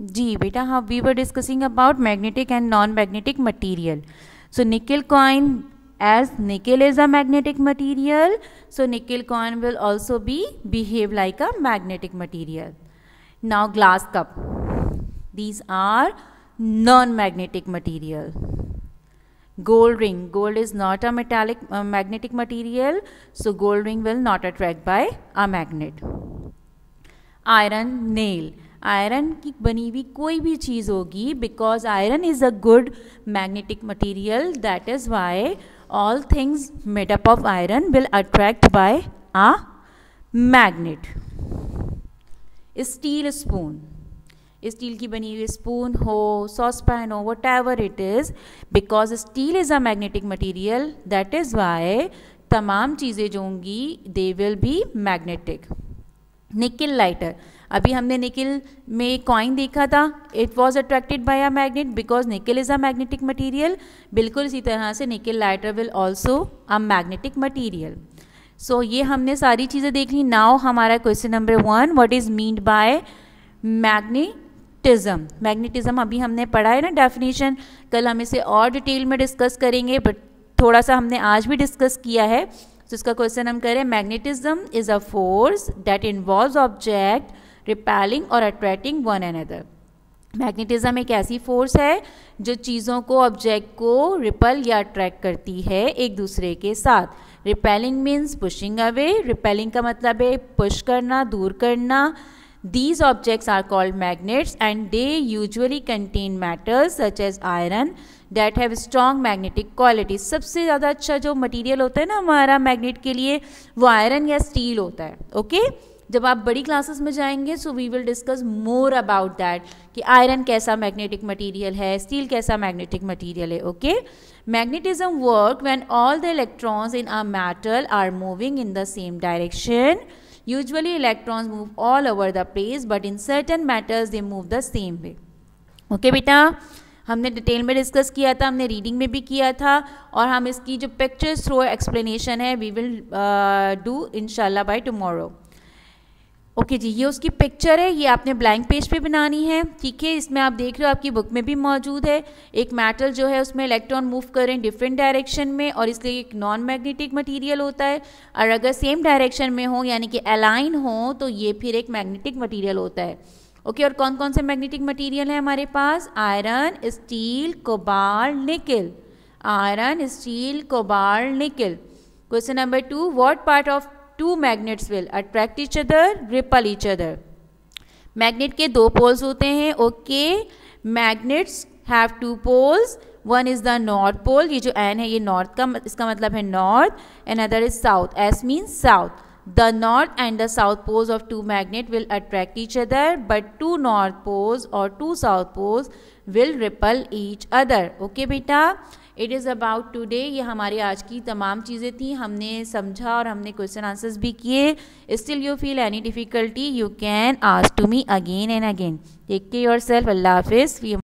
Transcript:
जी बेटा हाँ we were discussing about magnetic and non magnetic material so nickel coin as nickel is a magnetic material so nickel coin will also be behave like a magnetic material now glass cup these are non-magnetic material gold ring gold is not a metallic uh, magnetic material so gold ring will not attract by a magnet iron nail iron की बनी हुई कोई भी चीज़ होगी because iron is a good magnetic material that is why all things made up of iron will attract by a magnet steel spoon steel की बनी हुई स्पून हो सॉस पैन हो whatever it is because steel is a magnetic material that is why तमाम चीज़ें जो होंगी they will be magnetic nickel lighter अभी हमने निकिल में कॉइन देखा था it was attracted by a magnet because nickel is a magnetic material बिल्कुल इसी तरह से nickel lighter will also a magnetic material so ये हमने सारी चीज़ें देख ली नाव हमारा question number one what is meant by magnetism magnetism अभी हमने पढ़ा है ना डेफिनेशन कल हम इसे और डिटेल में डिस्कस करेंगे बट थोड़ा सा हमने आज भी डिस्कस किया है तो इसका क्वेश्चन हम करें magnetism is a force that involve object repelling और अट्रैक्टिंग वन अनदर मैग्नेटिज्म एक ऐसी फोर्स है जो चीज़ों को ऑब्जेक्ट को रिपल या अट्रैक्ट करती है एक दूसरे के साथ repelling means pushing away repelling का मतलब है पुश करना दूर करना these objects are called magnets and they usually contain matters such as iron that have strong magnetic quality सबसे ज़्यादा अच्छा जो मटीरियल होता है ना हमारा मैग्नेट के लिए वो आयरन या स्टील होता है ओके okay? जब आप बड़ी क्लासेस में जाएंगे so we will discuss more about that कि आयरन कैसा मैग्नेटिक मटेरियल है स्टील कैसा मैग्नेटिक मटेरियल है okay magnetism work when all the electrons in a metal are moving in the same direction usually electrons move all over the place but in certain matters they move the same way okay बेटा हमने detail में discuss किया था हमने reading में भी किया था और हम इसकी जो पिक्चर्स थ्रो एक्सप्लेनेशन है वी विल डू इनशाला बाय टुमारो ओके जी ये उसकी पिक्चर है ये आपने ब्लैंक पेज पे बनानी है ठीक है इसमें आप देख रहे हो आपकी बुक में भी मौजूद है एक मेटल जो है उसमें इलेक्ट्रॉन मूव करें डिफरेंट डायरेक्शन में और इसलिए एक नॉन मैग्नेटिक मटेरियल होता है और अगर सेम डायरेक्शन में हो यानी कि अलाइन हो तो ये फिर एक मैग्नेटिक मटीरियल होता है ओके और कौन कौन से मैग्नेटिक मटीरियल है हमारे पास आयरन स्टील कोबाल निकल iron steel cobalt nickel question number two what part of two magnets will attract each other repel each other magnet के दो पोल्स होते हैं okay magnets have two poles one is the north pole ये जो N है ये north का इसका मतलब है north and other is south S means south the north and the south poles of two magnet will attract each other but two north poles or two south poles will repel each other okay beta it is about today ये हमारी आज की तमाम चीज़ें थी हमने समझा और हमने क्वेश्चन आंसर्स भी किए still you feel any difficulty you can ask to me again and again take के योर सेल्फ अल्लाह हाफिज़